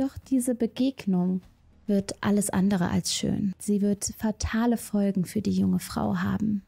Doch diese Begegnung wird alles andere als schön. Sie wird fatale Folgen für die junge Frau haben.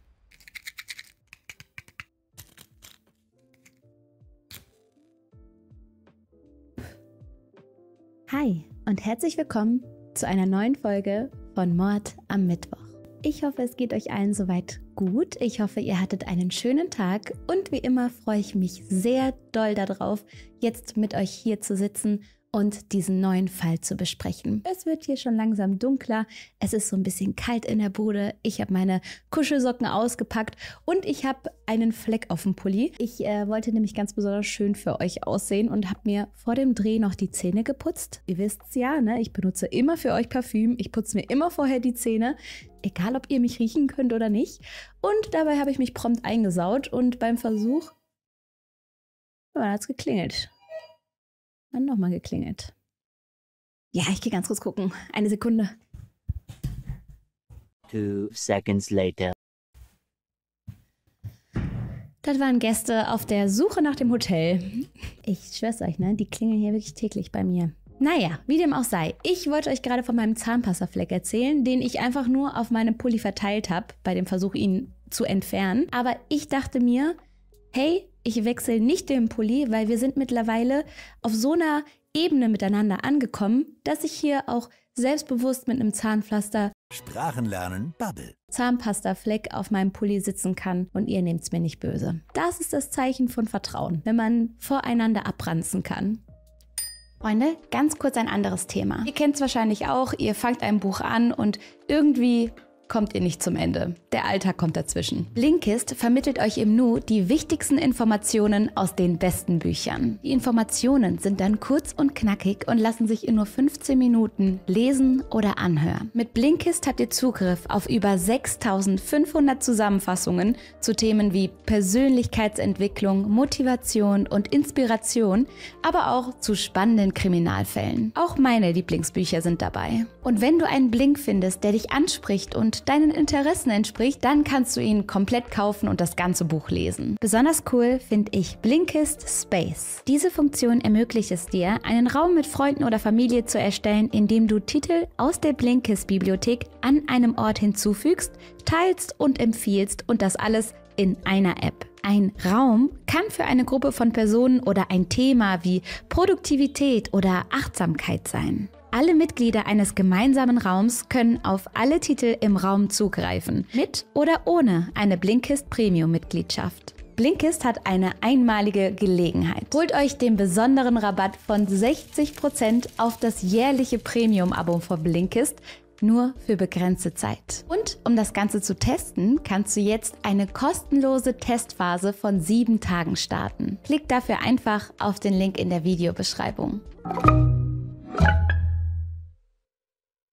Hi und herzlich willkommen zu einer neuen Folge von Mord am Mittwoch. Ich hoffe, es geht euch allen soweit gut. Ich hoffe, ihr hattet einen schönen Tag und wie immer freue ich mich sehr doll darauf, jetzt mit euch hier zu sitzen und diesen neuen Fall zu besprechen. Es wird hier schon langsam dunkler, es ist so ein bisschen kalt in der Bude, ich habe meine Kuschelsocken ausgepackt und ich habe einen Fleck auf dem Pulli. Ich äh, wollte nämlich ganz besonders schön für euch aussehen und habe mir vor dem Dreh noch die Zähne geputzt. Ihr wisst es ja, ne? ich benutze immer für euch Parfüm, ich putze mir immer vorher die Zähne egal ob ihr mich riechen könnt oder nicht. Und dabei habe ich mich prompt eingesaut und beim Versuch, hat es geklingelt. Dann nochmal geklingelt. Ja, ich gehe ganz kurz gucken. Eine Sekunde. Two seconds later. Das waren Gäste auf der Suche nach dem Hotel. Ich schwör's euch, ne? Die klingeln hier wirklich täglich bei mir. Naja, wie dem auch sei, ich wollte euch gerade von meinem Zahnpasserfleck erzählen, den ich einfach nur auf meinem Pulli verteilt habe, bei dem Versuch, ihn zu entfernen. Aber ich dachte mir, hey, ich wechsle nicht den Pulli, weil wir sind mittlerweile auf so einer Ebene miteinander angekommen, dass ich hier auch selbstbewusst mit einem Zahnpflaster Sprachenlernen Bubble Zahnpasta Fleck auf meinem Pulli sitzen kann und ihr nehmt's mir nicht böse. Das ist das Zeichen von Vertrauen, wenn man voreinander abranzen kann. Freunde, ganz kurz ein anderes Thema. Ihr kennt es wahrscheinlich auch, ihr fangt ein Buch an und irgendwie kommt ihr nicht zum Ende. Der Alltag kommt dazwischen. Blinkist vermittelt euch im Nu die wichtigsten Informationen aus den besten Büchern. Die Informationen sind dann kurz und knackig und lassen sich in nur 15 Minuten lesen oder anhören. Mit Blinkist habt ihr Zugriff auf über 6500 Zusammenfassungen zu Themen wie Persönlichkeitsentwicklung, Motivation und Inspiration, aber auch zu spannenden Kriminalfällen. Auch meine Lieblingsbücher sind dabei. Und wenn du einen Blink findest, der dich anspricht und deinen Interessen entspricht, dann kannst du ihn komplett kaufen und das ganze Buch lesen. Besonders cool finde ich Blinkist Space. Diese Funktion ermöglicht es dir, einen Raum mit Freunden oder Familie zu erstellen, indem du Titel aus der Blinkist-Bibliothek an einem Ort hinzufügst, teilst und empfiehlst und das alles in einer App. Ein Raum kann für eine Gruppe von Personen oder ein Thema wie Produktivität oder Achtsamkeit sein. Alle Mitglieder eines gemeinsamen Raums können auf alle Titel im Raum zugreifen, mit oder ohne eine Blinkist Premium-Mitgliedschaft. Blinkist hat eine einmalige Gelegenheit. Holt euch den besonderen Rabatt von 60% auf das jährliche Premium-Abo von Blinkist, nur für begrenzte Zeit. Und um das Ganze zu testen, kannst du jetzt eine kostenlose Testphase von sieben Tagen starten. Klick dafür einfach auf den Link in der Videobeschreibung.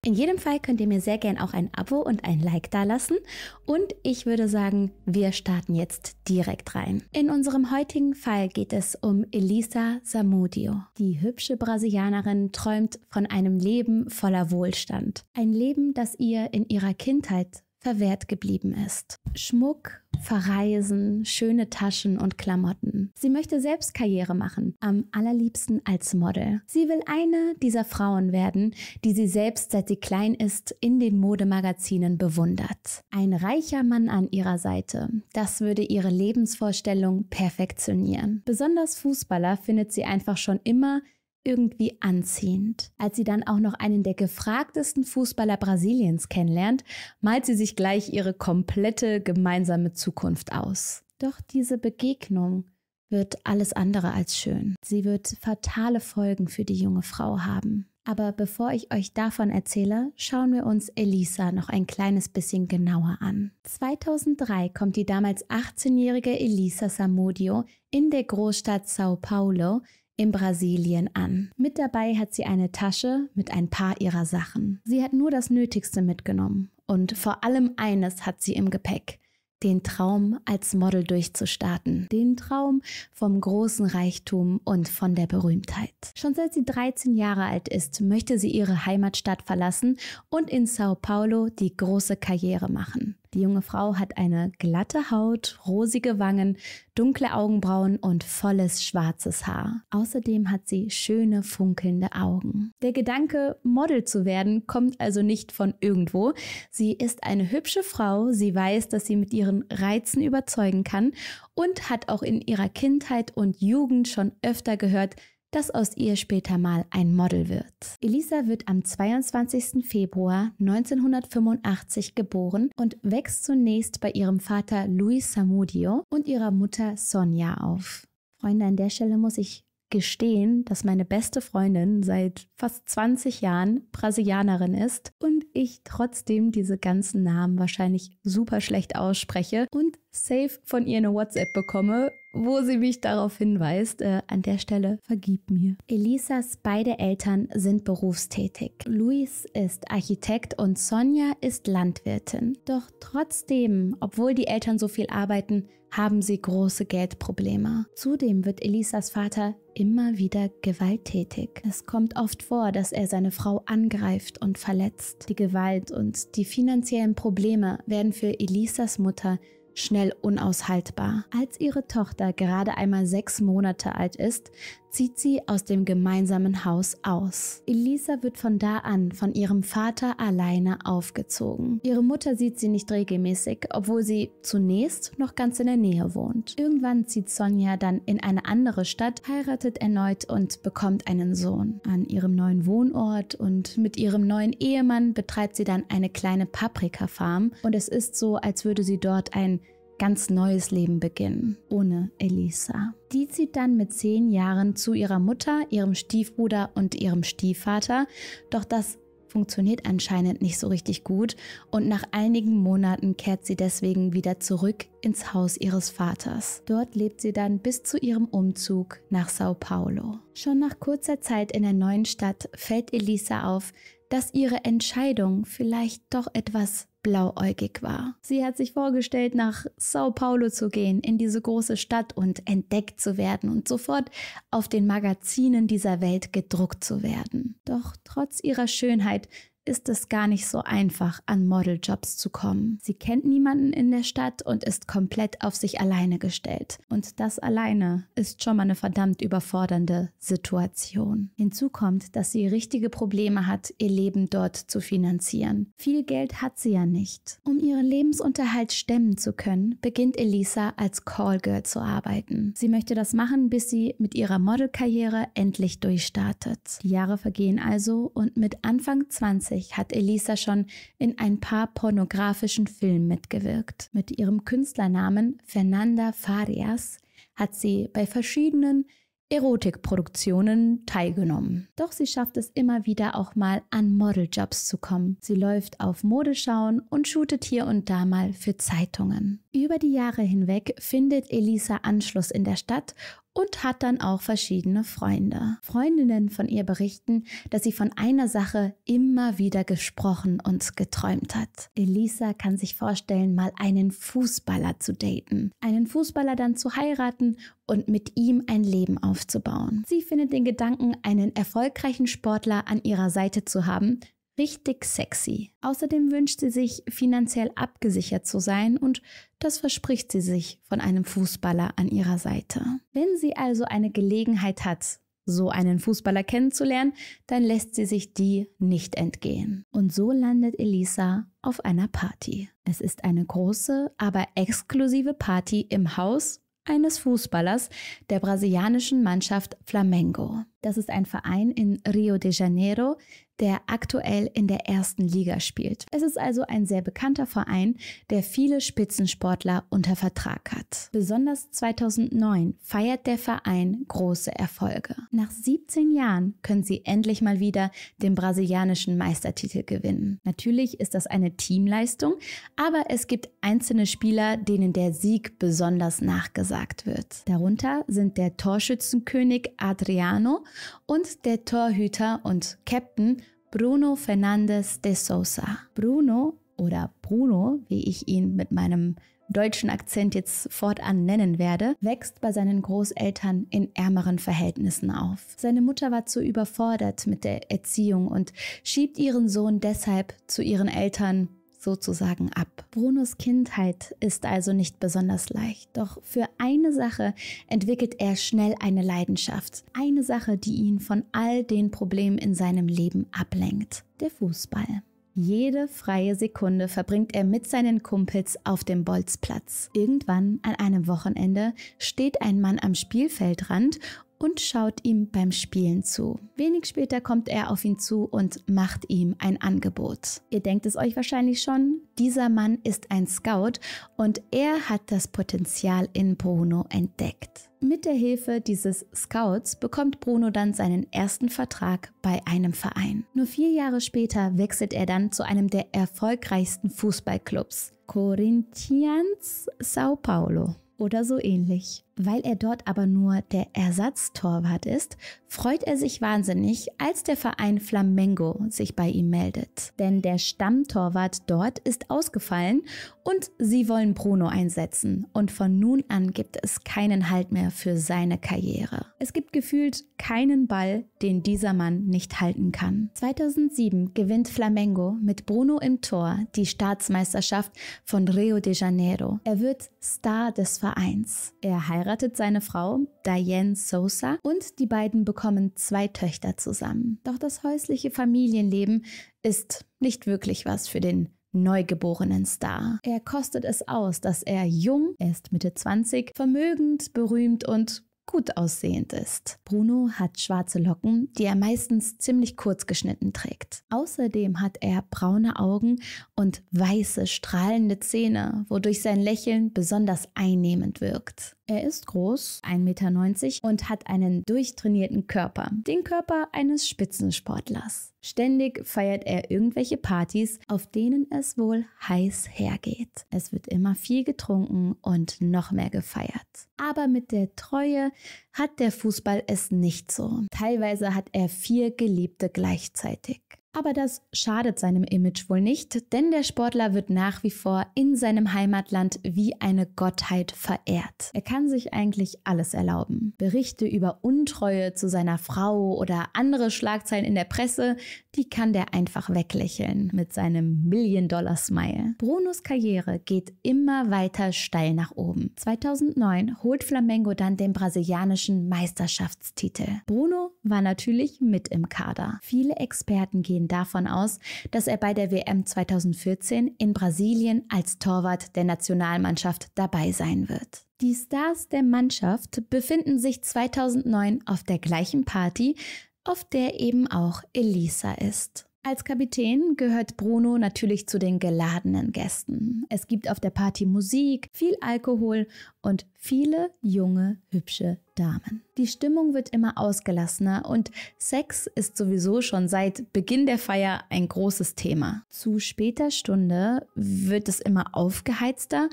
In jedem Fall könnt ihr mir sehr gern auch ein Abo und ein Like dalassen. Und ich würde sagen, wir starten jetzt direkt rein. In unserem heutigen Fall geht es um Elisa Samudio. Die hübsche Brasilianerin träumt von einem Leben voller Wohlstand. Ein Leben, das ihr in ihrer Kindheit verwehrt geblieben ist. Schmuck, Verreisen, schöne Taschen und Klamotten. Sie möchte selbst Karriere machen, am allerliebsten als Model. Sie will eine dieser Frauen werden, die sie selbst, seit sie klein ist, in den Modemagazinen bewundert. Ein reicher Mann an ihrer Seite, das würde ihre Lebensvorstellung perfektionieren. Besonders Fußballer findet sie einfach schon immer irgendwie anziehend. Als sie dann auch noch einen der gefragtesten Fußballer Brasiliens kennenlernt, malt sie sich gleich ihre komplette gemeinsame Zukunft aus. Doch diese Begegnung wird alles andere als schön. Sie wird fatale Folgen für die junge Frau haben. Aber bevor ich euch davon erzähle, schauen wir uns Elisa noch ein kleines bisschen genauer an. 2003 kommt die damals 18-jährige Elisa Samudio in der Großstadt Sao Paulo in Brasilien an. Mit dabei hat sie eine Tasche mit ein paar ihrer Sachen. Sie hat nur das Nötigste mitgenommen und vor allem eines hat sie im Gepäck. Den Traum, als Model durchzustarten. Den Traum vom großen Reichtum und von der Berühmtheit. Schon seit sie 13 Jahre alt ist, möchte sie ihre Heimatstadt verlassen und in Sao Paulo die große Karriere machen. Die junge Frau hat eine glatte Haut, rosige Wangen, dunkle Augenbrauen und volles schwarzes Haar. Außerdem hat sie schöne, funkelnde Augen. Der Gedanke, Model zu werden, kommt also nicht von irgendwo. Sie ist eine hübsche Frau, sie weiß, dass sie mit ihren Reizen überzeugen kann und hat auch in ihrer Kindheit und Jugend schon öfter gehört, dass aus ihr später mal ein Model wird. Elisa wird am 22. Februar 1985 geboren und wächst zunächst bei ihrem Vater Luis Samudio und ihrer Mutter Sonja auf. Freunde, an der Stelle muss ich gestehen, dass meine beste Freundin seit fast 20 Jahren Brasilianerin ist und ich trotzdem diese ganzen Namen wahrscheinlich super schlecht ausspreche und safe von ihr eine WhatsApp bekomme, wo sie mich darauf hinweist. Äh, an der Stelle vergib mir. Elisas beide Eltern sind berufstätig. Luis ist Architekt und Sonja ist Landwirtin. Doch trotzdem, obwohl die Eltern so viel arbeiten, haben sie große Geldprobleme. Zudem wird Elisas Vater immer wieder gewalttätig. Es kommt oft vor, dass er seine Frau angreift und verletzt. Die Gewalt und die finanziellen Probleme werden für Elisas Mutter schnell unaushaltbar. Als ihre Tochter gerade einmal sechs Monate alt ist, zieht sie aus dem gemeinsamen Haus aus. Elisa wird von da an von ihrem Vater alleine aufgezogen. Ihre Mutter sieht sie nicht regelmäßig, obwohl sie zunächst noch ganz in der Nähe wohnt. Irgendwann zieht Sonja dann in eine andere Stadt, heiratet erneut und bekommt einen Sohn. An ihrem neuen Wohnort und mit ihrem neuen Ehemann betreibt sie dann eine kleine Paprikafarm und es ist so, als würde sie dort ein ganz neues Leben beginnen, ohne Elisa. Die zieht dann mit zehn Jahren zu ihrer Mutter, ihrem Stiefbruder und ihrem Stiefvater, doch das funktioniert anscheinend nicht so richtig gut und nach einigen Monaten kehrt sie deswegen wieder zurück ins Haus ihres Vaters. Dort lebt sie dann bis zu ihrem Umzug nach Sao Paulo. Schon nach kurzer Zeit in der neuen Stadt fällt Elisa auf, dass ihre Entscheidung vielleicht doch etwas blauäugig war. Sie hat sich vorgestellt, nach Sao Paulo zu gehen, in diese große Stadt und entdeckt zu werden und sofort auf den Magazinen dieser Welt gedruckt zu werden. Doch trotz ihrer Schönheit ist es gar nicht so einfach, an Modeljobs zu kommen. Sie kennt niemanden in der Stadt und ist komplett auf sich alleine gestellt. Und das alleine ist schon mal eine verdammt überfordernde Situation. Hinzu kommt, dass sie richtige Probleme hat, ihr Leben dort zu finanzieren. Viel Geld hat sie ja nicht. Um ihren Lebensunterhalt stemmen zu können, beginnt Elisa als Callgirl zu arbeiten. Sie möchte das machen, bis sie mit ihrer Modelkarriere endlich durchstartet. Die Jahre vergehen also und mit Anfang 20 1990 hat Elisa schon in ein paar pornografischen Filmen mitgewirkt. Mit ihrem Künstlernamen Fernanda Farias hat sie bei verschiedenen Erotikproduktionen teilgenommen. Doch sie schafft es immer wieder auch mal an Modeljobs zu kommen. Sie läuft auf Modeschauen und shootet hier und da mal für Zeitungen. Über die Jahre hinweg findet Elisa Anschluss in der Stadt und hat dann auch verschiedene Freunde. Freundinnen von ihr berichten, dass sie von einer Sache immer wieder gesprochen und geträumt hat. Elisa kann sich vorstellen, mal einen Fußballer zu daten, einen Fußballer dann zu heiraten und mit ihm ein Leben aufzubauen. Sie findet den Gedanken, einen erfolgreichen Sportler an ihrer Seite zu haben, richtig sexy. Außerdem wünscht sie sich, finanziell abgesichert zu sein und das verspricht sie sich von einem Fußballer an ihrer Seite. Wenn sie also eine Gelegenheit hat, so einen Fußballer kennenzulernen, dann lässt sie sich die nicht entgehen. Und so landet Elisa auf einer Party. Es ist eine große, aber exklusive Party im Haus eines Fußballers der brasilianischen Mannschaft Flamengo. Das ist ein Verein in Rio de Janeiro, der aktuell in der ersten Liga spielt. Es ist also ein sehr bekannter Verein, der viele Spitzensportler unter Vertrag hat. Besonders 2009 feiert der Verein große Erfolge. Nach 17 Jahren können sie endlich mal wieder den brasilianischen Meistertitel gewinnen. Natürlich ist das eine Teamleistung, aber es gibt einzelne Spieler, denen der Sieg besonders nachgesagt wird. Darunter sind der Torschützenkönig Adriano und der Torhüter und Captain Bruno Fernandes de Sousa. Bruno oder Bruno, wie ich ihn mit meinem deutschen Akzent jetzt fortan nennen werde, wächst bei seinen Großeltern in ärmeren Verhältnissen auf. Seine Mutter war zu überfordert mit der Erziehung und schiebt ihren Sohn deshalb zu ihren Eltern sozusagen ab. Brunos Kindheit ist also nicht besonders leicht, doch für eine Sache entwickelt er schnell eine Leidenschaft. Eine Sache, die ihn von all den Problemen in seinem Leben ablenkt. Der Fußball. Jede freie Sekunde verbringt er mit seinen Kumpels auf dem Bolzplatz. Irgendwann an einem Wochenende steht ein Mann am Spielfeldrand und schaut ihm beim Spielen zu. Wenig später kommt er auf ihn zu und macht ihm ein Angebot. Ihr denkt es euch wahrscheinlich schon, dieser Mann ist ein Scout und er hat das Potenzial in Bruno entdeckt. Mit der Hilfe dieses Scouts bekommt Bruno dann seinen ersten Vertrag bei einem Verein. Nur vier Jahre später wechselt er dann zu einem der erfolgreichsten Fußballclubs, Corinthians Sao Paulo oder so ähnlich. Weil er dort aber nur der Ersatztorwart ist, freut er sich wahnsinnig, als der Verein Flamengo sich bei ihm meldet. Denn der Stammtorwart dort ist ausgefallen und sie wollen Bruno einsetzen. Und von nun an gibt es keinen Halt mehr für seine Karriere. Es gibt gefühlt keinen Ball, den dieser Mann nicht halten kann. 2007 gewinnt Flamengo mit Bruno im Tor die Staatsmeisterschaft von Rio de Janeiro. Er wird Star des Vereins. Er heiratet heiratet seine Frau Diane Sosa und die beiden bekommen zwei Töchter zusammen. Doch das häusliche Familienleben ist nicht wirklich was für den neugeborenen Star. Er kostet es aus, dass er jung, erst Mitte 20, vermögend, berühmt und gut aussehend ist. Bruno hat schwarze Locken, die er meistens ziemlich kurz geschnitten trägt. Außerdem hat er braune Augen und weiße, strahlende Zähne, wodurch sein Lächeln besonders einnehmend wirkt. Er ist groß, 1,90 Meter und hat einen durchtrainierten Körper, den Körper eines Spitzensportlers. Ständig feiert er irgendwelche Partys, auf denen es wohl heiß hergeht. Es wird immer viel getrunken und noch mehr gefeiert. Aber mit der Treue hat der Fußball es nicht so. Teilweise hat er vier Geliebte gleichzeitig. Aber das schadet seinem Image wohl nicht, denn der Sportler wird nach wie vor in seinem Heimatland wie eine Gottheit verehrt. Er kann sich eigentlich alles erlauben. Berichte über Untreue zu seiner Frau oder andere Schlagzeilen in der Presse, die kann der einfach weglächeln mit seinem Million-Dollar-Smile. Brunos Karriere geht immer weiter steil nach oben. 2009 holt Flamengo dann den brasilianischen Meisterschaftstitel. Bruno war natürlich mit im Kader. Viele Experten gehen gehen davon aus, dass er bei der WM 2014 in Brasilien als Torwart der Nationalmannschaft dabei sein wird. Die Stars der Mannschaft befinden sich 2009 auf der gleichen Party, auf der eben auch Elisa ist. Als Kapitän gehört Bruno natürlich zu den geladenen Gästen. Es gibt auf der Party Musik, viel Alkohol und viele junge, hübsche Damen. Die Stimmung wird immer ausgelassener und Sex ist sowieso schon seit Beginn der Feier ein großes Thema. Zu später Stunde wird es immer aufgeheizter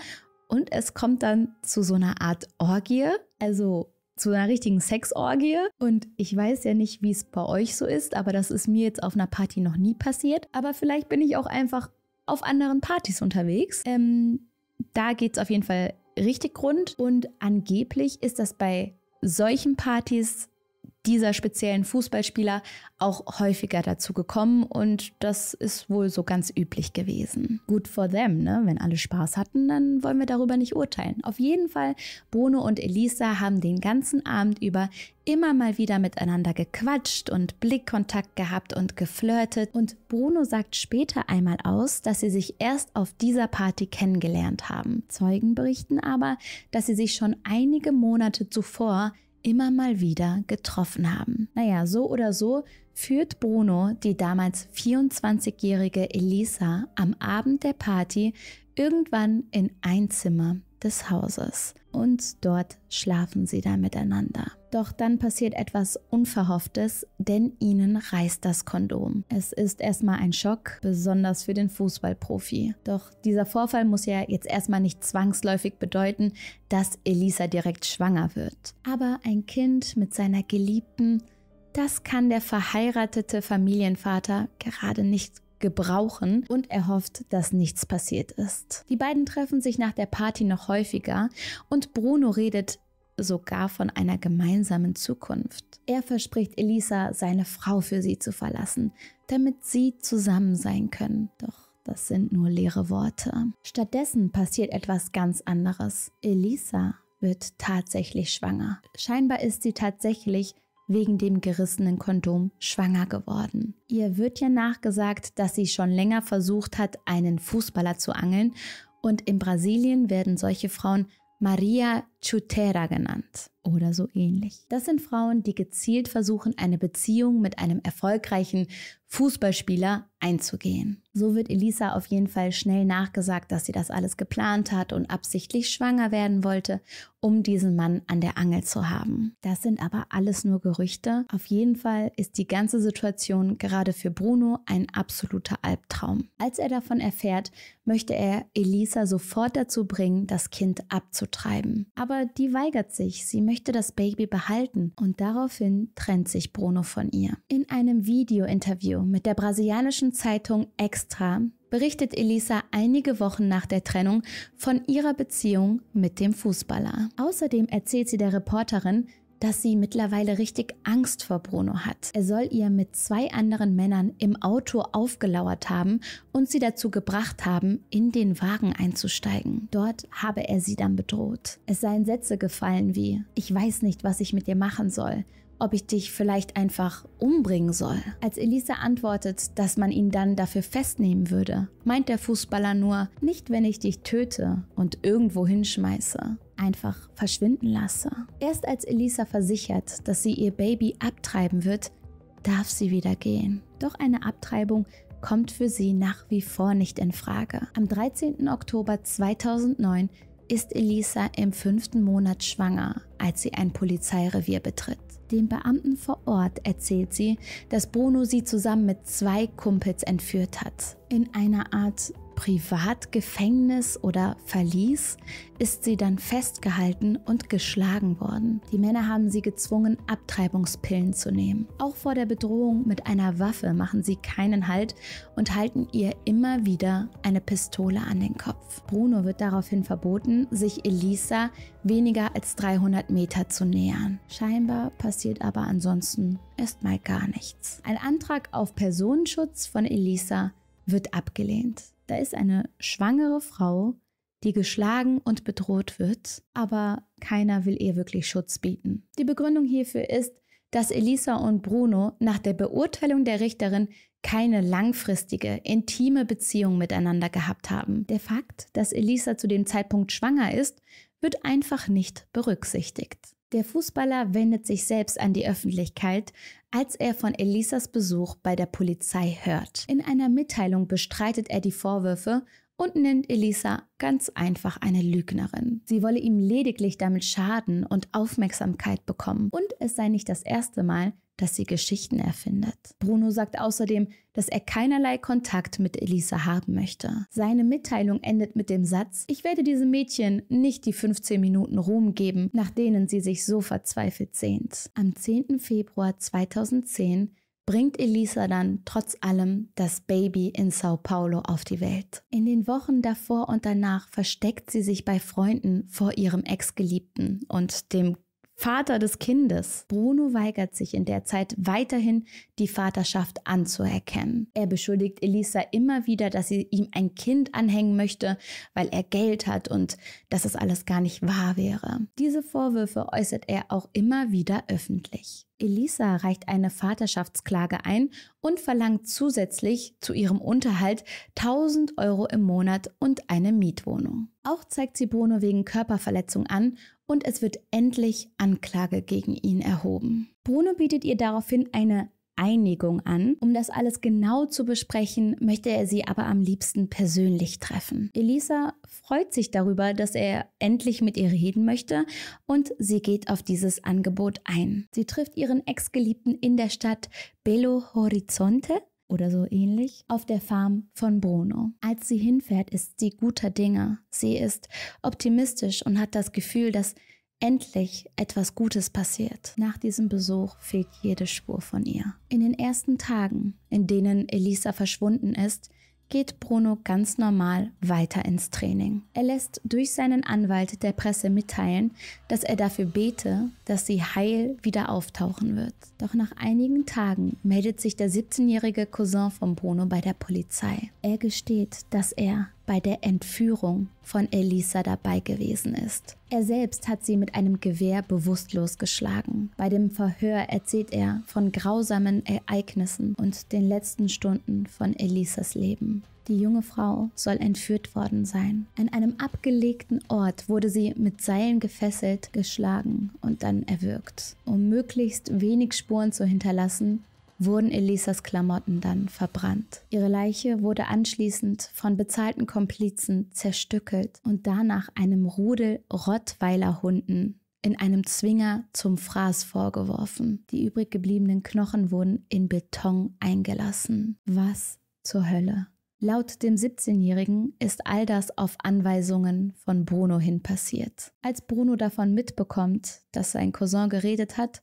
und es kommt dann zu so einer Art Orgie, also zu einer richtigen Sexorgie. Und ich weiß ja nicht, wie es bei euch so ist, aber das ist mir jetzt auf einer Party noch nie passiert. Aber vielleicht bin ich auch einfach auf anderen Partys unterwegs. Ähm, da geht es auf jeden Fall richtig rund. Und angeblich ist das bei solchen Partys dieser speziellen Fußballspieler auch häufiger dazu gekommen und das ist wohl so ganz üblich gewesen. Good for them, ne? Wenn alle Spaß hatten, dann wollen wir darüber nicht urteilen. Auf jeden Fall, Bruno und Elisa haben den ganzen Abend über immer mal wieder miteinander gequatscht und Blickkontakt gehabt und geflirtet. Und Bruno sagt später einmal aus, dass sie sich erst auf dieser Party kennengelernt haben. Zeugen berichten aber, dass sie sich schon einige Monate zuvor immer mal wieder getroffen haben. Naja, so oder so führt Bruno die damals 24-jährige Elisa am Abend der Party irgendwann in ein Zimmer des Hauses und dort schlafen sie dann miteinander. Doch dann passiert etwas Unverhofftes, denn ihnen reißt das Kondom. Es ist erstmal ein Schock, besonders für den Fußballprofi. Doch dieser Vorfall muss ja jetzt erstmal nicht zwangsläufig bedeuten, dass Elisa direkt schwanger wird. Aber ein Kind mit seiner Geliebten, das kann der verheiratete Familienvater gerade nicht gebrauchen und er hofft, dass nichts passiert ist. Die beiden treffen sich nach der Party noch häufiger und Bruno redet sogar von einer gemeinsamen Zukunft. Er verspricht Elisa, seine Frau für sie zu verlassen, damit sie zusammen sein können. Doch das sind nur leere Worte. Stattdessen passiert etwas ganz anderes. Elisa wird tatsächlich schwanger. Scheinbar ist sie tatsächlich wegen dem gerissenen Kondom schwanger geworden. Ihr wird ja nachgesagt, dass sie schon länger versucht hat, einen Fußballer zu angeln und in Brasilien werden solche Frauen Maria Chutera genannt oder so ähnlich. Das sind Frauen, die gezielt versuchen, eine Beziehung mit einem erfolgreichen Fußballspieler einzugehen. So wird Elisa auf jeden Fall schnell nachgesagt, dass sie das alles geplant hat und absichtlich schwanger werden wollte, um diesen Mann an der Angel zu haben. Das sind aber alles nur Gerüchte. Auf jeden Fall ist die ganze Situation gerade für Bruno ein absoluter Albtraum. Als er davon erfährt, möchte er Elisa sofort dazu bringen, das Kind abzutreiben. Aber aber die weigert sich, sie möchte das Baby behalten und daraufhin trennt sich Bruno von ihr. In einem Video-Interview mit der brasilianischen Zeitung Extra berichtet Elisa einige Wochen nach der Trennung von ihrer Beziehung mit dem Fußballer. Außerdem erzählt sie der Reporterin, dass sie mittlerweile richtig Angst vor Bruno hat. Er soll ihr mit zwei anderen Männern im Auto aufgelauert haben und sie dazu gebracht haben, in den Wagen einzusteigen. Dort habe er sie dann bedroht. Es seien Sätze gefallen wie, ich weiß nicht, was ich mit dir machen soll ob ich dich vielleicht einfach umbringen soll. Als Elisa antwortet, dass man ihn dann dafür festnehmen würde, meint der Fußballer nur, nicht wenn ich dich töte und irgendwo hinschmeiße, einfach verschwinden lasse. Erst als Elisa versichert, dass sie ihr Baby abtreiben wird, darf sie wieder gehen. Doch eine Abtreibung kommt für sie nach wie vor nicht in Frage. Am 13. Oktober 2009 ist Elisa im fünften Monat schwanger, als sie ein Polizeirevier betritt. Dem Beamten vor Ort erzählt sie, dass Bruno sie zusammen mit zwei Kumpels entführt hat. In einer Art Privatgefängnis oder Verlies ist sie dann festgehalten und geschlagen worden. Die Männer haben sie gezwungen, Abtreibungspillen zu nehmen. Auch vor der Bedrohung mit einer Waffe machen sie keinen Halt und halten ihr immer wieder eine Pistole an den Kopf. Bruno wird daraufhin verboten, sich Elisa weniger als 300 Meter zu nähern. Scheinbar passiert aber ansonsten erstmal gar nichts. Ein Antrag auf Personenschutz von Elisa wird abgelehnt. Da ist eine schwangere Frau, die geschlagen und bedroht wird, aber keiner will ihr wirklich Schutz bieten. Die Begründung hierfür ist, dass Elisa und Bruno nach der Beurteilung der Richterin keine langfristige, intime Beziehung miteinander gehabt haben. Der Fakt, dass Elisa zu dem Zeitpunkt schwanger ist, wird einfach nicht berücksichtigt. Der Fußballer wendet sich selbst an die Öffentlichkeit, als er von Elisas Besuch bei der Polizei hört. In einer Mitteilung bestreitet er die Vorwürfe und nennt Elisa ganz einfach eine Lügnerin. Sie wolle ihm lediglich damit Schaden und Aufmerksamkeit bekommen. Und es sei nicht das erste Mal, dass sie Geschichten erfindet. Bruno sagt außerdem, dass er keinerlei Kontakt mit Elisa haben möchte. Seine Mitteilung endet mit dem Satz, ich werde diesem Mädchen nicht die 15 Minuten Ruhm geben, nach denen sie sich so verzweifelt sehnt. Am 10. Februar 2010 bringt Elisa dann trotz allem das Baby in Sao Paulo auf die Welt. In den Wochen davor und danach versteckt sie sich bei Freunden vor ihrem Ex-Geliebten und dem Vater des Kindes. Bruno weigert sich in der Zeit weiterhin, die Vaterschaft anzuerkennen. Er beschuldigt Elisa immer wieder, dass sie ihm ein Kind anhängen möchte, weil er Geld hat und dass es alles gar nicht wahr wäre. Diese Vorwürfe äußert er auch immer wieder öffentlich. Elisa reicht eine Vaterschaftsklage ein und verlangt zusätzlich zu ihrem Unterhalt 1000 Euro im Monat und eine Mietwohnung. Auch zeigt sie Bruno wegen Körperverletzung an und es wird endlich Anklage gegen ihn erhoben. Bruno bietet ihr daraufhin eine Einigung an. Um das alles genau zu besprechen, möchte er sie aber am liebsten persönlich treffen. Elisa freut sich darüber, dass er endlich mit ihr reden möchte und sie geht auf dieses Angebot ein. Sie trifft ihren Ex-Geliebten in der Stadt Belo Horizonte oder so ähnlich auf der Farm von Bruno. Als sie hinfährt, ist sie guter Dinge. Sie ist optimistisch und hat das Gefühl, dass endlich etwas Gutes passiert. Nach diesem Besuch fehlt jede Spur von ihr. In den ersten Tagen, in denen Elisa verschwunden ist, geht Bruno ganz normal weiter ins Training. Er lässt durch seinen Anwalt der Presse mitteilen, dass er dafür bete, dass sie heil wieder auftauchen wird. Doch nach einigen Tagen meldet sich der 17-jährige Cousin von Bruno bei der Polizei. Er gesteht, dass er bei der Entführung von Elisa dabei gewesen ist. Er selbst hat sie mit einem Gewehr bewusstlos geschlagen. Bei dem Verhör erzählt er von grausamen Ereignissen und den letzten Stunden von Elisas Leben. Die junge Frau soll entführt worden sein. An einem abgelegten Ort wurde sie mit Seilen gefesselt, geschlagen und dann erwürgt. Um möglichst wenig Spuren zu hinterlassen, wurden Elisas Klamotten dann verbrannt. Ihre Leiche wurde anschließend von bezahlten Komplizen zerstückelt und danach einem Rudel Rottweiler Hunden in einem Zwinger zum Fraß vorgeworfen. Die übrig gebliebenen Knochen wurden in Beton eingelassen. Was zur Hölle? Laut dem 17-Jährigen ist all das auf Anweisungen von Bruno hin passiert. Als Bruno davon mitbekommt, dass sein Cousin geredet hat,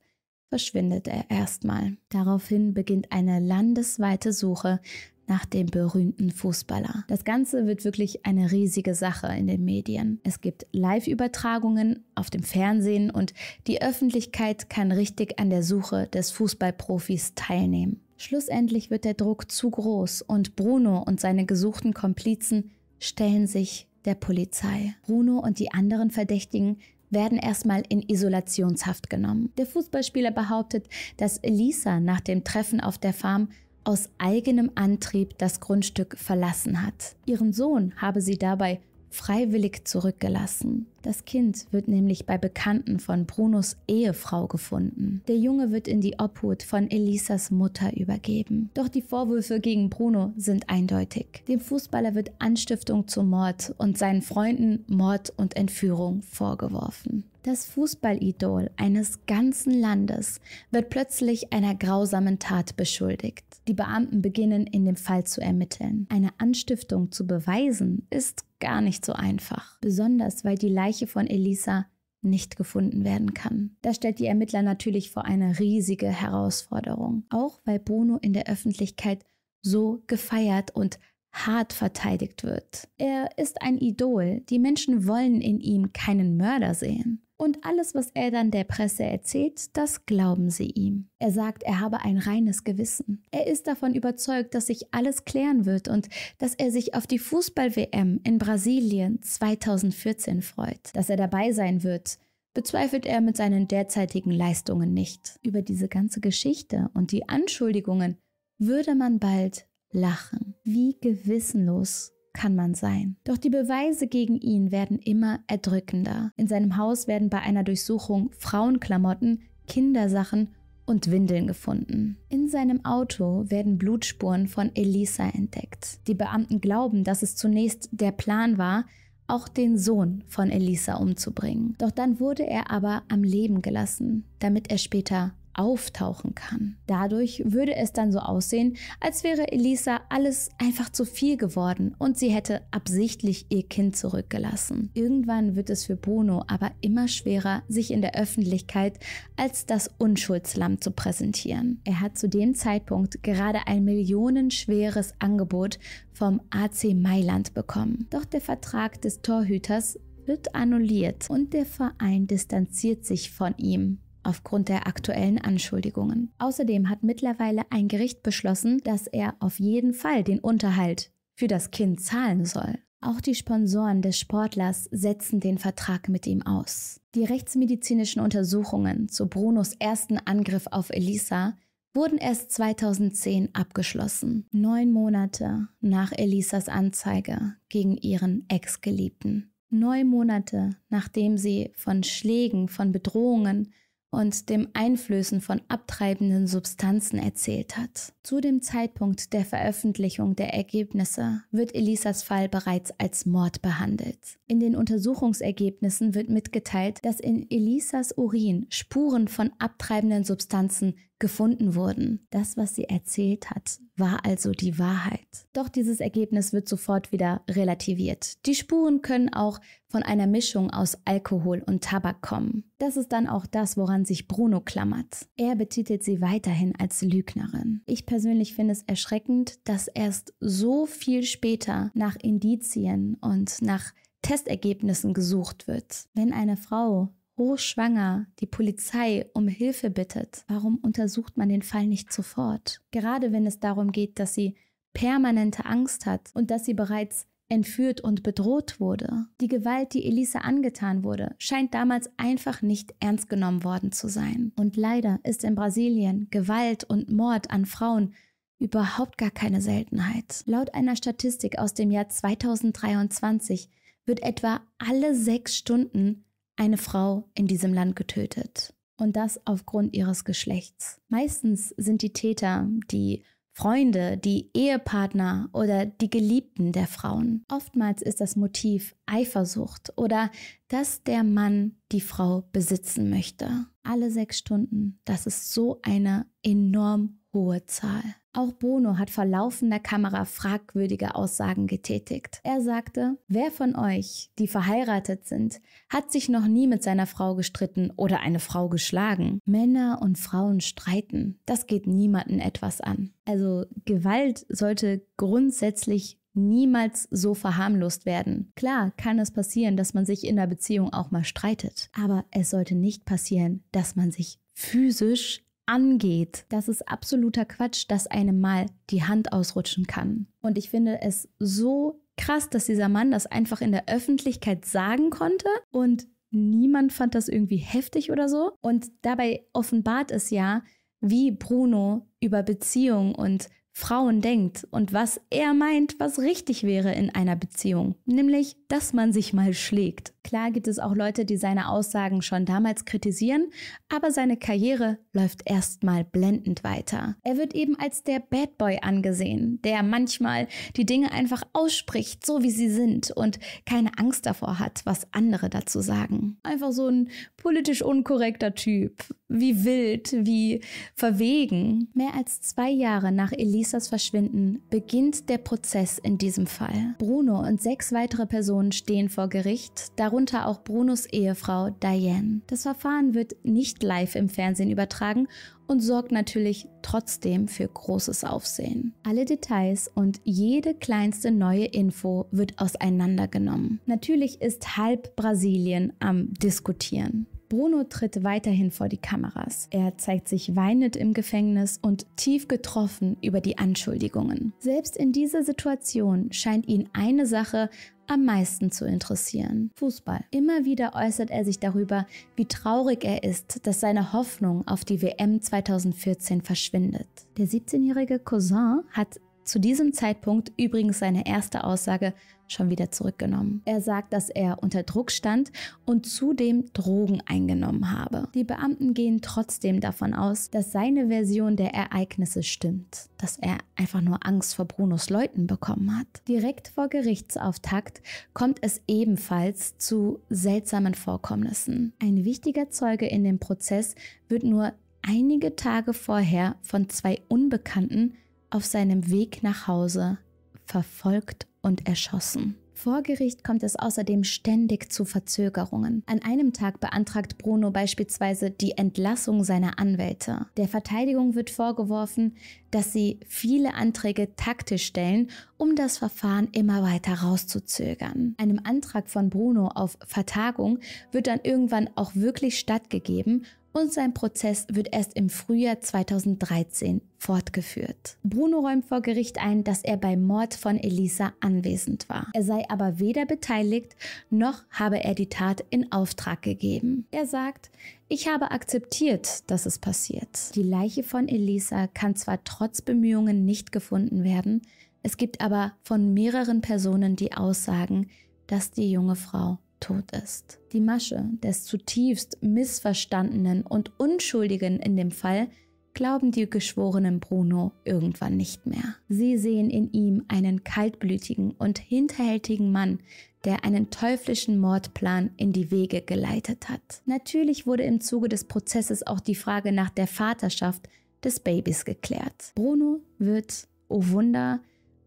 verschwindet er erstmal. Daraufhin beginnt eine landesweite Suche nach dem berühmten Fußballer. Das Ganze wird wirklich eine riesige Sache in den Medien. Es gibt Live-Übertragungen auf dem Fernsehen und die Öffentlichkeit kann richtig an der Suche des Fußballprofis teilnehmen. Schlussendlich wird der Druck zu groß und Bruno und seine gesuchten Komplizen stellen sich der Polizei. Bruno und die anderen Verdächtigen werden erstmal in Isolationshaft genommen. Der Fußballspieler behauptet, dass Lisa nach dem Treffen auf der Farm aus eigenem Antrieb das Grundstück verlassen hat. Ihren Sohn habe sie dabei freiwillig zurückgelassen. Das Kind wird nämlich bei Bekannten von Brunos Ehefrau gefunden. Der Junge wird in die Obhut von Elisas Mutter übergeben. Doch die Vorwürfe gegen Bruno sind eindeutig. Dem Fußballer wird Anstiftung zum Mord und seinen Freunden Mord und Entführung vorgeworfen. Das Fußballidol eines ganzen Landes wird plötzlich einer grausamen Tat beschuldigt. Die Beamten beginnen in dem Fall zu ermitteln. Eine Anstiftung zu beweisen ist gar nicht so einfach, besonders weil die Leiche Leiche von Elisa nicht gefunden werden kann. Das stellt die Ermittler natürlich vor eine riesige Herausforderung, auch weil Bruno in der Öffentlichkeit so gefeiert und hart verteidigt wird. Er ist ein Idol, die Menschen wollen in ihm keinen Mörder sehen. Und alles, was er dann der Presse erzählt, das glauben sie ihm. Er sagt, er habe ein reines Gewissen. Er ist davon überzeugt, dass sich alles klären wird und dass er sich auf die Fußball-WM in Brasilien 2014 freut. Dass er dabei sein wird, bezweifelt er mit seinen derzeitigen Leistungen nicht. Über diese ganze Geschichte und die Anschuldigungen würde man bald lachen. Wie gewissenlos kann man sein. Doch die Beweise gegen ihn werden immer erdrückender. In seinem Haus werden bei einer Durchsuchung Frauenklamotten, Kindersachen und Windeln gefunden. In seinem Auto werden Blutspuren von Elisa entdeckt. Die Beamten glauben, dass es zunächst der Plan war, auch den Sohn von Elisa umzubringen. Doch dann wurde er aber am Leben gelassen, damit er später auftauchen kann. Dadurch würde es dann so aussehen, als wäre Elisa alles einfach zu viel geworden und sie hätte absichtlich ihr Kind zurückgelassen. Irgendwann wird es für Bruno aber immer schwerer, sich in der Öffentlichkeit als das Unschuldslamm zu präsentieren. Er hat zu dem Zeitpunkt gerade ein millionenschweres Angebot vom AC Mailand bekommen. Doch der Vertrag des Torhüters wird annulliert und der Verein distanziert sich von ihm aufgrund der aktuellen Anschuldigungen. Außerdem hat mittlerweile ein Gericht beschlossen, dass er auf jeden Fall den Unterhalt für das Kind zahlen soll. Auch die Sponsoren des Sportlers setzen den Vertrag mit ihm aus. Die rechtsmedizinischen Untersuchungen zu Brunos ersten Angriff auf Elisa wurden erst 2010 abgeschlossen, neun Monate nach Elisas Anzeige gegen ihren Ex-Geliebten. Neun Monate nachdem sie von Schlägen, von Bedrohungen, und dem Einflößen von abtreibenden Substanzen erzählt hat. Zu dem Zeitpunkt der Veröffentlichung der Ergebnisse wird Elisas Fall bereits als Mord behandelt. In den Untersuchungsergebnissen wird mitgeteilt, dass in Elisas Urin Spuren von abtreibenden Substanzen gefunden wurden. Das, was sie erzählt hat, war also die Wahrheit. Doch dieses Ergebnis wird sofort wieder relativiert. Die Spuren können auch von einer Mischung aus Alkohol und Tabak kommen. Das ist dann auch das, woran sich Bruno klammert. Er betitelt sie weiterhin als Lügnerin. Ich persönlich finde es erschreckend, dass erst so viel später nach Indizien und nach Testergebnissen gesucht wird. Wenn eine Frau hochschwanger die Polizei um Hilfe bittet, warum untersucht man den Fall nicht sofort? Gerade wenn es darum geht, dass sie permanente Angst hat und dass sie bereits entführt und bedroht wurde. Die Gewalt, die Elisa angetan wurde, scheint damals einfach nicht ernst genommen worden zu sein. Und leider ist in Brasilien Gewalt und Mord an Frauen überhaupt gar keine Seltenheit. Laut einer Statistik aus dem Jahr 2023 wird etwa alle sechs Stunden eine Frau in diesem Land getötet. Und das aufgrund ihres Geschlechts. Meistens sind die Täter, die Freunde, die Ehepartner oder die Geliebten der Frauen. Oftmals ist das Motiv Eifersucht oder dass der Mann die Frau besitzen möchte. Alle sechs Stunden, das ist so eine enorm hohe Zahl. Auch Bono hat vor laufender Kamera fragwürdige Aussagen getätigt. Er sagte, wer von euch, die verheiratet sind, hat sich noch nie mit seiner Frau gestritten oder eine Frau geschlagen. Männer und Frauen streiten, das geht niemanden etwas an. Also Gewalt sollte grundsätzlich niemals so verharmlost werden. Klar kann es passieren, dass man sich in der Beziehung auch mal streitet, aber es sollte nicht passieren, dass man sich physisch angeht. Das ist absoluter Quatsch, dass einem mal die Hand ausrutschen kann. Und ich finde es so krass, dass dieser Mann das einfach in der Öffentlichkeit sagen konnte und niemand fand das irgendwie heftig oder so. Und dabei offenbart es ja, wie Bruno über Beziehung und Frauen denkt und was er meint, was richtig wäre in einer Beziehung, nämlich dass man sich mal schlägt. Klar gibt es auch Leute, die seine Aussagen schon damals kritisieren, aber seine Karriere läuft erstmal blendend weiter. Er wird eben als der Bad Boy angesehen, der manchmal die Dinge einfach ausspricht, so wie sie sind und keine Angst davor hat, was andere dazu sagen. Einfach so ein politisch unkorrekter Typ, wie wild, wie verwegen. Mehr als zwei Jahre nach Elisas Verschwinden beginnt der Prozess in diesem Fall. Bruno und sechs weitere Personen Personen stehen vor Gericht, darunter auch Brunos Ehefrau Diane. Das Verfahren wird nicht live im Fernsehen übertragen und sorgt natürlich trotzdem für großes Aufsehen. Alle Details und jede kleinste neue Info wird auseinandergenommen. Natürlich ist halb Brasilien am Diskutieren. Bruno tritt weiterhin vor die Kameras. Er zeigt sich weinend im Gefängnis und tief getroffen über die Anschuldigungen. Selbst in dieser Situation scheint ihn eine Sache am meisten zu interessieren. Fußball. Immer wieder äußert er sich darüber, wie traurig er ist, dass seine Hoffnung auf die WM 2014 verschwindet. Der 17-jährige Cousin hat zu diesem Zeitpunkt übrigens seine erste Aussage schon wieder zurückgenommen. Er sagt, dass er unter Druck stand und zudem Drogen eingenommen habe. Die Beamten gehen trotzdem davon aus, dass seine Version der Ereignisse stimmt, dass er einfach nur Angst vor Brunos Leuten bekommen hat. Direkt vor Gerichtsauftakt kommt es ebenfalls zu seltsamen Vorkommnissen. Ein wichtiger Zeuge in dem Prozess wird nur einige Tage vorher von zwei Unbekannten auf seinem Weg nach Hause verfolgt und erschossen. Vor Gericht kommt es außerdem ständig zu Verzögerungen. An einem Tag beantragt Bruno beispielsweise die Entlassung seiner Anwälte. Der Verteidigung wird vorgeworfen, dass sie viele Anträge taktisch stellen, um das Verfahren immer weiter rauszuzögern. Einem Antrag von Bruno auf Vertagung wird dann irgendwann auch wirklich stattgegeben und sein Prozess wird erst im Frühjahr 2013 fortgeführt. Bruno räumt vor Gericht ein, dass er beim Mord von Elisa anwesend war. Er sei aber weder beteiligt, noch habe er die Tat in Auftrag gegeben. Er sagt, ich habe akzeptiert, dass es passiert. Die Leiche von Elisa kann zwar trotz Bemühungen nicht gefunden werden, es gibt aber von mehreren Personen die Aussagen, dass die junge Frau tot ist. Die Masche des zutiefst missverstandenen und Unschuldigen in dem Fall glauben die Geschworenen Bruno irgendwann nicht mehr. Sie sehen in ihm einen kaltblütigen und hinterhältigen Mann, der einen teuflischen Mordplan in die Wege geleitet hat. Natürlich wurde im Zuge des Prozesses auch die Frage nach der Vaterschaft des Babys geklärt. Bruno wird, oh Wunder,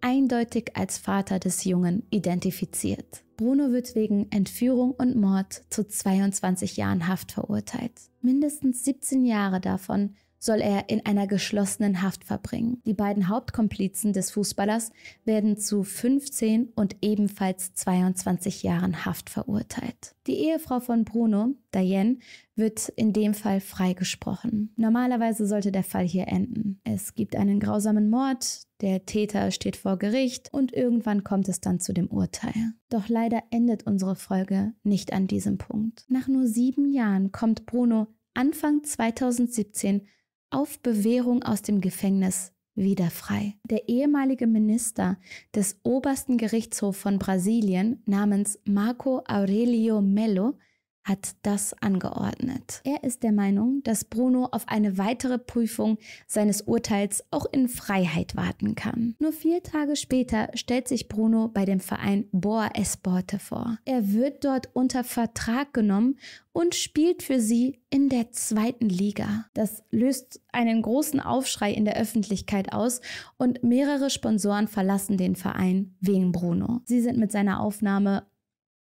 eindeutig als Vater des Jungen identifiziert. Bruno wird wegen Entführung und Mord zu 22 Jahren Haft verurteilt. Mindestens 17 Jahre davon soll er in einer geschlossenen Haft verbringen. Die beiden Hauptkomplizen des Fußballers werden zu 15 und ebenfalls 22 Jahren Haft verurteilt. Die Ehefrau von Bruno, Diane, wird in dem Fall freigesprochen. Normalerweise sollte der Fall hier enden. Es gibt einen grausamen Mord, der Täter steht vor Gericht und irgendwann kommt es dann zu dem Urteil. Doch leider endet unsere Folge nicht an diesem Punkt. Nach nur sieben Jahren kommt Bruno Anfang 2017 auf Bewährung aus dem Gefängnis wieder frei. Der ehemalige Minister des obersten Gerichtshofs von Brasilien namens Marco Aurelio Melo hat das angeordnet. Er ist der Meinung, dass Bruno auf eine weitere Prüfung seines Urteils auch in Freiheit warten kann. Nur vier Tage später stellt sich Bruno bei dem Verein Boa Esporte vor. Er wird dort unter Vertrag genommen und spielt für sie in der zweiten Liga. Das löst einen großen Aufschrei in der Öffentlichkeit aus und mehrere Sponsoren verlassen den Verein wegen Bruno. Sie sind mit seiner Aufnahme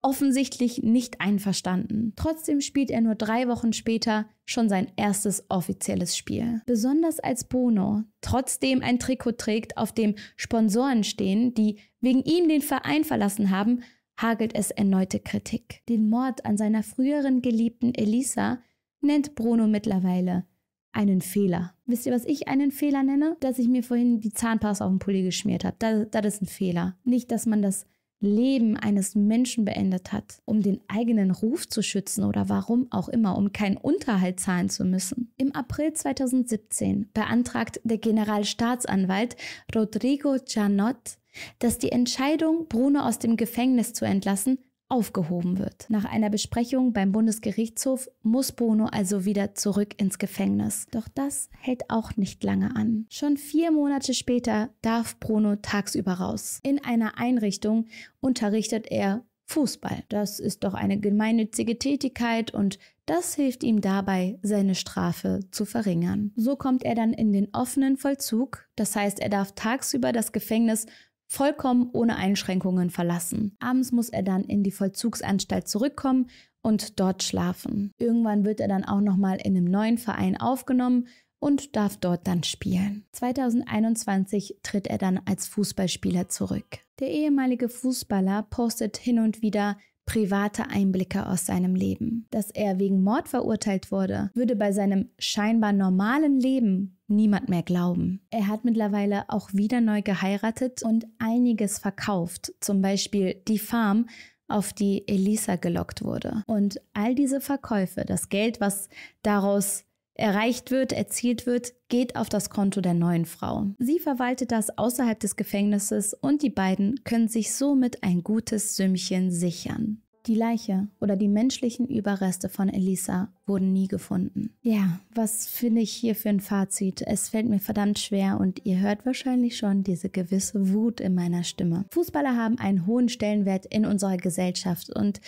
offensichtlich nicht einverstanden. Trotzdem spielt er nur drei Wochen später schon sein erstes offizielles Spiel. Besonders als Bono trotzdem ein Trikot trägt, auf dem Sponsoren stehen, die wegen ihm den Verein verlassen haben, hagelt es erneute Kritik. Den Mord an seiner früheren Geliebten Elisa nennt Bruno mittlerweile einen Fehler. Wisst ihr, was ich einen Fehler nenne? Dass ich mir vorhin die Zahnpasta auf den Pulli geschmiert habe. Das, das ist ein Fehler. Nicht, dass man das Leben eines Menschen beendet hat, um den eigenen Ruf zu schützen oder warum auch immer, um keinen Unterhalt zahlen zu müssen. Im April 2017 beantragt der Generalstaatsanwalt Rodrigo Janot, dass die Entscheidung, Bruno aus dem Gefängnis zu entlassen, aufgehoben wird. Nach einer Besprechung beim Bundesgerichtshof muss Bono also wieder zurück ins Gefängnis. Doch das hält auch nicht lange an. Schon vier Monate später darf Bruno tagsüber raus. In einer Einrichtung unterrichtet er Fußball. Das ist doch eine gemeinnützige Tätigkeit und das hilft ihm dabei, seine Strafe zu verringern. So kommt er dann in den offenen Vollzug, das heißt, er darf tagsüber das Gefängnis vollkommen ohne Einschränkungen verlassen. Abends muss er dann in die Vollzugsanstalt zurückkommen und dort schlafen. Irgendwann wird er dann auch nochmal in einem neuen Verein aufgenommen und darf dort dann spielen. 2021 tritt er dann als Fußballspieler zurück. Der ehemalige Fußballer postet hin und wieder private Einblicke aus seinem Leben. Dass er wegen Mord verurteilt wurde, würde bei seinem scheinbar normalen Leben niemand mehr glauben. Er hat mittlerweile auch wieder neu geheiratet und einiges verkauft, zum Beispiel die Farm, auf die Elisa gelockt wurde. Und all diese Verkäufe, das Geld, was daraus erreicht wird, erzielt wird, geht auf das Konto der neuen Frau. Sie verwaltet das außerhalb des Gefängnisses und die beiden können sich somit ein gutes Sümmchen sichern. Die Leiche oder die menschlichen Überreste von Elisa wurden nie gefunden. Ja, was finde ich hier für ein Fazit? Es fällt mir verdammt schwer und ihr hört wahrscheinlich schon diese gewisse Wut in meiner Stimme. Fußballer haben einen hohen Stellenwert in unserer Gesellschaft und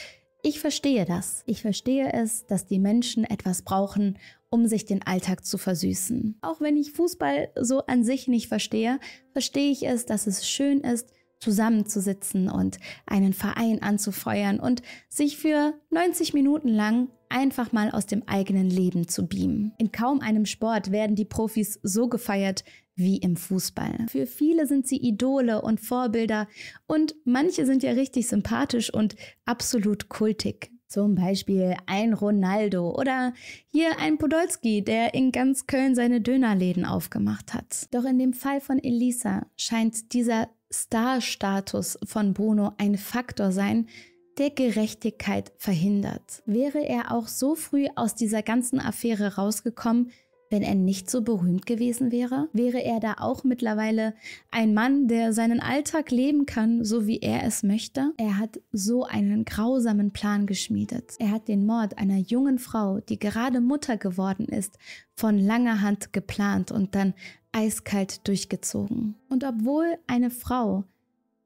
ich verstehe das. Ich verstehe es, dass die Menschen etwas brauchen, um sich den Alltag zu versüßen. Auch wenn ich Fußball so an sich nicht verstehe, verstehe ich es, dass es schön ist, zusammenzusitzen und einen Verein anzufeuern und sich für 90 Minuten lang einfach mal aus dem eigenen Leben zu beamen. In kaum einem Sport werden die Profis so gefeiert wie im Fußball. Für viele sind sie Idole und Vorbilder und manche sind ja richtig sympathisch und absolut kultig. Zum Beispiel ein Ronaldo oder hier ein Podolski, der in ganz Köln seine Dönerläden aufgemacht hat. Doch in dem Fall von Elisa scheint dieser Star-Status von Bruno ein Faktor sein, der Gerechtigkeit verhindert. Wäre er auch so früh aus dieser ganzen Affäre rausgekommen, wenn er nicht so berühmt gewesen wäre? Wäre er da auch mittlerweile ein Mann, der seinen Alltag leben kann, so wie er es möchte? Er hat so einen grausamen Plan geschmiedet. Er hat den Mord einer jungen Frau, die gerade Mutter geworden ist, von langer Hand geplant und dann eiskalt durchgezogen. Und obwohl eine Frau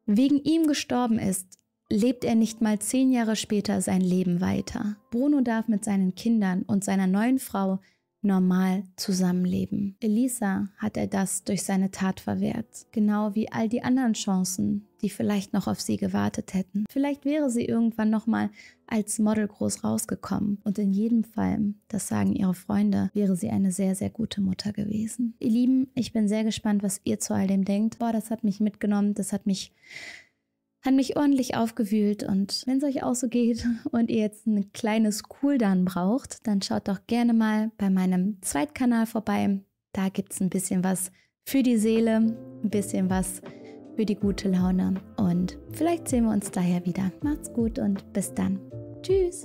wegen ihm gestorben ist, lebt er nicht mal zehn Jahre später sein Leben weiter. Bruno darf mit seinen Kindern und seiner neuen Frau normal zusammenleben. Elisa hat er das durch seine Tat verwehrt, genau wie all die anderen Chancen, die vielleicht noch auf sie gewartet hätten. Vielleicht wäre sie irgendwann nochmal als Model groß rausgekommen und in jedem Fall, das sagen ihre Freunde, wäre sie eine sehr, sehr gute Mutter gewesen. Ihr Lieben, ich bin sehr gespannt, was ihr zu all dem denkt. Boah, das hat mich mitgenommen, das hat mich hat mich ordentlich aufgewühlt und wenn es euch auch so geht und ihr jetzt ein kleines Cooldown braucht, dann schaut doch gerne mal bei meinem Zweitkanal vorbei. Da gibt es ein bisschen was für die Seele, ein bisschen was für die gute Laune und vielleicht sehen wir uns daher wieder. Macht's gut und bis dann. Tschüss.